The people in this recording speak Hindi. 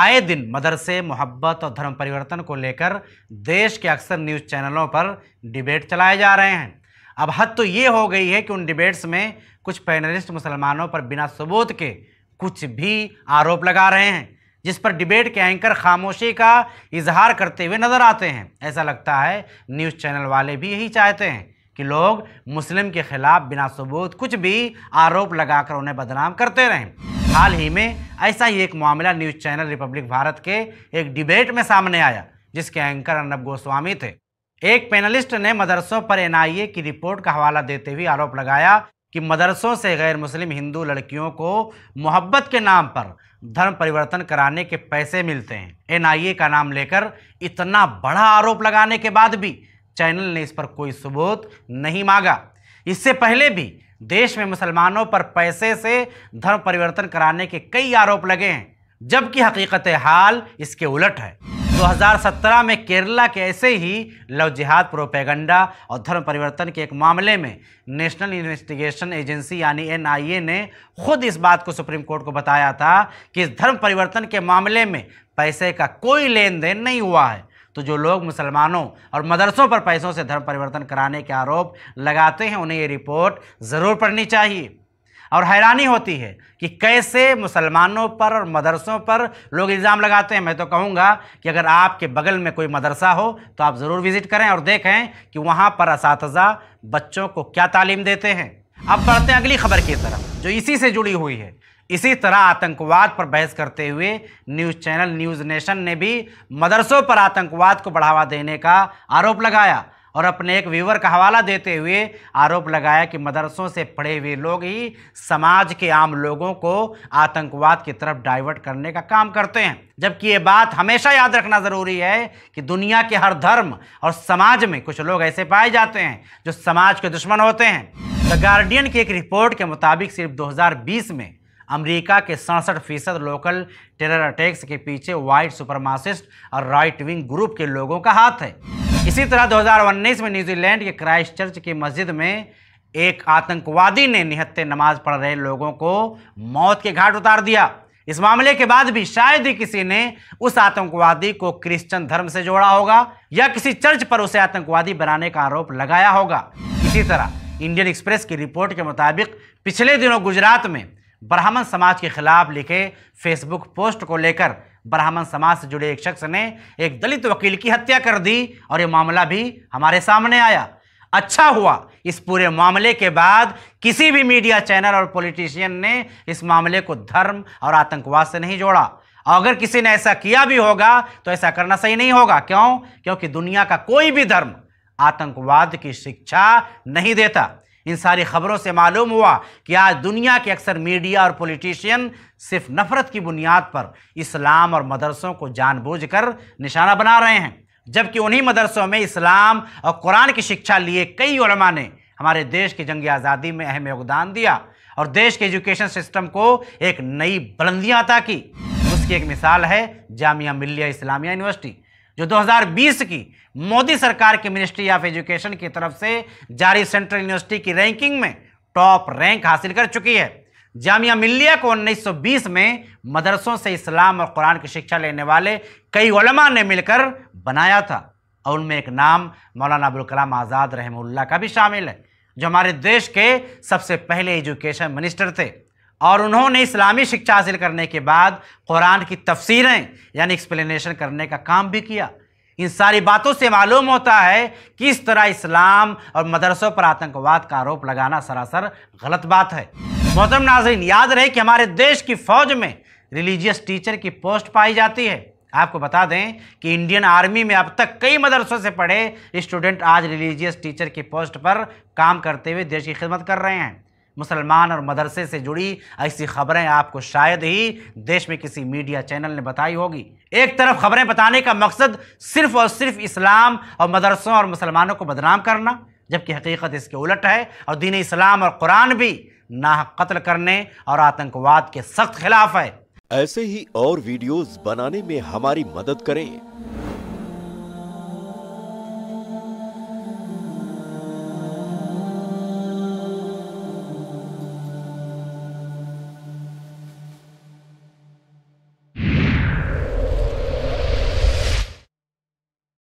आए दिन मदरसे मोहब्बत और धर्म परिवर्तन को लेकर देश के अक्सर न्यूज़ चैनलों पर डिबेट चलाए जा रहे हैं अब हद तो ये हो गई है कि उन डिबेट्स में कुछ पैनलिस्ट मुसलमानों पर बिना सबूत के कुछ भी आरोप लगा रहे हैं जिस पर डिबेट के एंकर खामोशी का इजहार करते हुए नज़र आते हैं ऐसा लगता है न्यूज़ चैनल वाले भी यही चाहते हैं कि लोग मुस्लिम के ख़िलाफ़ बिना सबूत कुछ भी आरोप लगाकर उन्हें बदनाम करते रहें हाल ही में ऐसा ही एक मामला न्यूज़ चैनल रिपब्लिक भारत के एक डिबेट में सामने आया जिसके एंकर अर्नब गोस्वामी थे एक पैनलिस्ट ने मदरसों पर एनआईए की रिपोर्ट का हवाला देते हुए आरोप लगाया कि मदरसों से गैर मुस्लिम हिंदू लड़कियों को मोहब्बत के नाम पर धर्म परिवर्तन कराने के पैसे मिलते हैं एनआईए का नाम लेकर इतना बड़ा आरोप लगाने के बाद भी चैनल ने इस पर कोई सबूत नहीं मांगा इससे पहले भी देश में मुसलमानों पर पैसे से धर्म परिवर्तन कराने के कई आरोप लगे हैं जबकि हकीकत हाल इसके उलट है 2017 में केरला के ऐसे ही लव जिहाद प्रोपेगंडा और धर्म परिवर्तन के एक मामले में नेशनल इन्वेस्टिगेशन एजेंसी यानी एनआईए ने खुद इस बात को सुप्रीम कोर्ट को बताया था कि इस धर्म परिवर्तन के मामले में पैसे का कोई लेन देन नहीं हुआ है तो जो लोग मुसलमानों और मदरसों पर पैसों से धर्म परिवर्तन कराने के आरोप लगाते हैं उन्हें ये रिपोर्ट ज़रूर पढ़नी चाहिए और हैरानी होती है कि कैसे मुसलमानों पर और मदरसों पर लोग इल्ज़ाम लगाते हैं मैं तो कहूँगा कि अगर आपके बगल में कोई मदरसा हो तो आप ज़रूर विज़िट करें और देखें कि वहाँ पर इस बच्चों को क्या तालीम देते हैं अब बढ़ते हैं अगली खबर की तरफ जो इसी से जुड़ी हुई है इसी तरह आतंकवाद पर बहस करते हुए न्यूज़ चैनल न्यूज़ नेशन ने भी मदरसों पर आतंकवाद को बढ़ावा देने का आरोप लगाया और अपने एक व्यूवर का हवाला देते हुए आरोप लगाया कि मदरसों से पढ़े हुए लोग ही समाज के आम लोगों को आतंकवाद की तरफ डाइवर्ट करने का काम करते हैं जबकि ये बात हमेशा याद रखना ज़रूरी है कि दुनिया के हर धर्म और समाज में कुछ लोग ऐसे पाए जाते हैं जो समाज के दुश्मन होते हैं द गार्डियन की एक रिपोर्ट के मुताबिक सिर्फ दो में अमेरिका के सड़सठ फीसद लोकल टेरर अटैक्स के पीछे वाइट सुपरमासिस्ट और राइट विंग ग्रुप के लोगों का हाथ है इसी तरह 2019 में न्यूजीलैंड के क्राइस्ट चर्च की मस्जिद में एक आतंकवादी ने निहत्ते नमाज पढ़ रहे लोगों को मौत के घाट उतार दिया इस मामले के बाद भी शायद ही किसी ने उस आतंकवादी को क्रिश्चियन धर्म से जोड़ा होगा या किसी चर्च पर उसे आतंकवादी बनाने का आरोप लगाया होगा इसी तरह इंडियन एक्सप्रेस की रिपोर्ट के मुताबिक पिछले दिनों गुजरात में ब्राह्मण समाज के खिलाफ लिखे फेसबुक पोस्ट को लेकर ब्राह्मण समाज से जुड़े एक शख्स ने एक दलित वकील की हत्या कर दी और ये मामला भी हमारे सामने आया अच्छा हुआ इस पूरे मामले के बाद किसी भी मीडिया चैनल और पॉलिटिशियन ने इस मामले को धर्म और आतंकवाद से नहीं जोड़ा और अगर किसी ने ऐसा किया भी होगा तो ऐसा करना सही नहीं होगा क्यों क्योंकि दुनिया का कोई भी धर्म आतंकवाद की शिक्षा नहीं देता इन सारी खबरों से मालूम हुआ कि आज दुनिया के अक्सर मीडिया और पॉलिटिशियन सिर्फ नफ़रत की बुनियाद पर इस्लाम और मदरसों को जानबूझकर निशाना बना रहे हैं जबकि उन्हीं मदरसों में इस्लाम और कुरान की शिक्षा लिए कई उलमा ने हमारे देश की जंग आज़ादी में अहम योगदान दिया और देश के एजुकेशन सिस्टम को एक नई बुलंदियाँ अता की उसकी एक मिसाल है जामिया मिल्लिया इस्लामिया यूनिवर्सिटी जो 2020 की मोदी सरकार की मिनिस्ट्री ऑफ एजुकेशन की तरफ से जारी सेंट्रल यूनिवर्सिटी की रैंकिंग में टॉप रैंक हासिल कर चुकी है जामिया मिल्लिया को 1920 में मदरसों से इस्लाम और कुरान की शिक्षा लेने वाले कई ओलमा ने मिलकर बनाया था और उनमें एक नाम मौलाना अबुल कलाम आज़ाद रहमुल्ला का भी शामिल है जो हमारे देश के सबसे पहले एजुकेशन मिनिस्टर थे और उन्होंने इस्लामी शिक्षा हासिल करने के बाद कुरान की तफसीरें यानी एक्सप्लेनेशन करने का काम भी किया इन सारी बातों से मालूम होता है कि इस तरह इस्लाम और मदरसों पर आतंकवाद का आरोप लगाना सरासर गलत बात है मोहतरम नाजरीन याद रहे कि हमारे देश की फौज में रिलीजियस टीचर की पोस्ट पाई जाती है आपको बता दें कि इंडियन आर्मी में अब तक कई मदरसों से पढ़े स्टूडेंट आज रिलीजियस टीचर की पोस्ट पर काम करते हुए देश की खिदमत कर रहे हैं मुसलमान और मदरसे से जुड़ी ऐसी खबरें आपको शायद ही देश में किसी मीडिया चैनल ने बताई होगी एक तरफ खबरें बताने का मकसद सिर्फ और सिर्फ इस्लाम और मदरसों और मुसलमानों को बदनाम करना जबकि हकीकत इसके उलट है और दीन इस्लाम और कुरान भी ना कत्ल करने और आतंकवाद के सख्त खिलाफ है ऐसे ही और वीडियोस बनाने में हमारी मदद करें